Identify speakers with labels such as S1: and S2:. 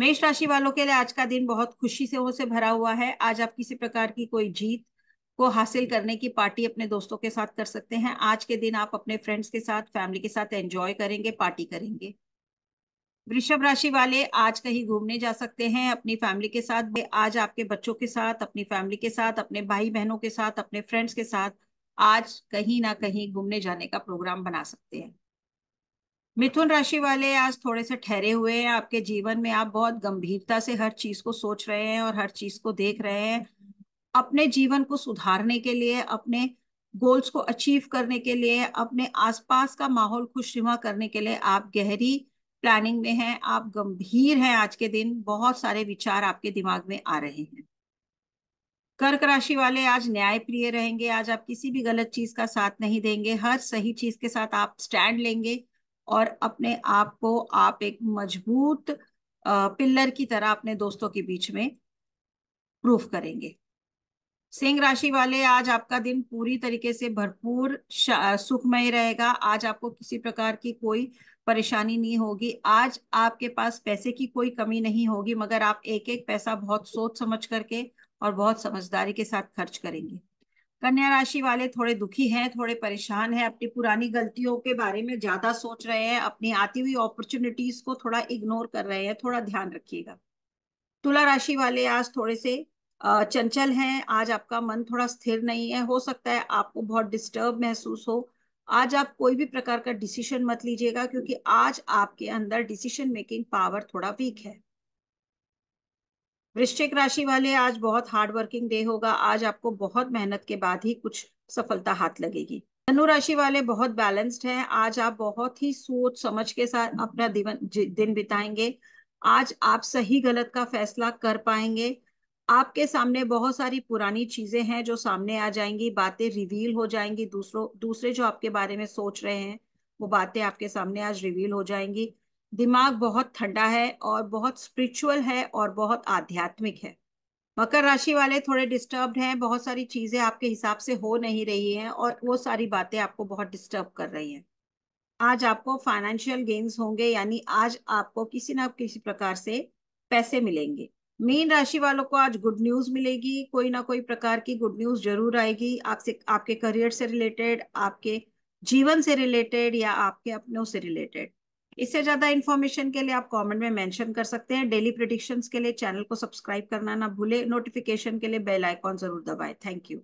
S1: मेष राशि वालों के लिए आज का दिन बहुत खुशी से से भरा हुआ है आज आप किसी प्रकार की कोई जीत को हासिल करने की पार्टी अपने दोस्तों के साथ कर सकते हैं आज के दिन आप अपने फ्रेंड्स के साथ फैमिली के साथ एंजॉय करेंगे पार्टी करेंगे वृषभ राशि वाले आज कहीं घूमने जा सकते हैं अपनी फैमिली के साथ आज आपके बच्चों के साथ अपनी फैमिली के साथ अपने भाई बहनों के साथ अपने फ्रेंड्स के साथ आज कहीं ना कहीं घूमने जाने का प्रोग्राम बना सकते हैं मिथुन राशि वाले आज थोड़े से ठहरे हुए हैं आपके जीवन में आप बहुत गंभीरता से हर चीज को सोच रहे हैं और हर चीज को देख रहे हैं अपने जीवन को सुधारने के लिए अपने गोल्स को अचीव करने के लिए अपने आसपास का माहौल खुशनुमा करने के लिए आप गहरी प्लानिंग में हैं आप गंभीर हैं आज के दिन बहुत सारे विचार आपके दिमाग में आ रहे हैं कर्क राशि वाले आज न्याय प्रिय रहेंगे आज आप किसी भी गलत चीज का साथ नहीं देंगे हर सही चीज के साथ आप स्टैंड लेंगे और अपने आप को आप एक मजबूत पिल्लर की तरह अपने दोस्तों के बीच में प्रूफ करेंगे सिंह राशि वाले आज आपका दिन पूरी तरीके से भरपूर सुखमय रहेगा आज आपको किसी प्रकार की कोई परेशानी नहीं होगी आज आपके पास पैसे की कोई कमी नहीं होगी मगर आप एक एक पैसा बहुत सोच समझ करके और बहुत समझदारी के साथ खर्च करेंगे कन्या राशि वाले थोड़े दुखी हैं थोड़े परेशान हैं अपनी पुरानी गलतियों के बारे में ज्यादा सोच रहे हैं अपनी आती हुई अपॉर्चुनिटीज को थोड़ा इग्नोर कर रहे हैं थोड़ा ध्यान रखिएगा तुला राशि वाले आज थोड़े से चंचल हैं आज आपका मन थोड़ा स्थिर नहीं है हो सकता है आपको बहुत डिस्टर्ब महसूस हो आज आप कोई भी प्रकार का डिसीजन मत लीजिएगा क्योंकि आज आपके अंदर डिसीजन मेकिंग पावर थोड़ा वीक है वृश्चिक राशि वाले आज बहुत हार्ड वर्किंग डे होगा आज आपको बहुत मेहनत के बाद ही कुछ सफलता हाथ लगेगी धनु राशि वाले बहुत बैलेंस्ड हैं आज आप बहुत ही सोच समझ के साथ अपना दिवन दिन बिताएंगे आज आप सही गलत का फैसला कर पाएंगे आपके सामने बहुत सारी पुरानी चीजें हैं जो सामने आ जाएंगी बातें रिवील हो जाएंगी दूसरों दूसरे जो आपके बारे में सोच रहे हैं वो बातें आपके सामने आज रिवील हो जाएंगी दिमाग बहुत ठंडा है और बहुत स्पिरिचुअल है और बहुत आध्यात्मिक है मकर राशि वाले थोड़े डिस्टर्ब हैं बहुत सारी चीजें आपके हिसाब से हो नहीं रही हैं और वो सारी बातें आपको बहुत डिस्टर्ब कर रही हैं आज आपको फाइनेंशियल गेन्स होंगे यानी आज आपको किसी ना किसी प्रकार से पैसे मिलेंगे मीन राशि वालों को आज गुड न्यूज मिलेगी कोई ना कोई प्रकार की गुड न्यूज जरूर आएगी आपसे आपके करियर से रिलेटेड आपके जीवन से रिलेटेड या आपके अपनों से रिलेटेड इससे ज्यादा इन्फॉर्मेशन के लिए आप कमेंट में मेंशन कर सकते हैं डेली प्रोडिक्शन के लिए चैनल को सब्सक्राइब करना ना भूले नोटिफिकेशन के लिए बेल आइकॉन जरूर दबाएं थैंक यू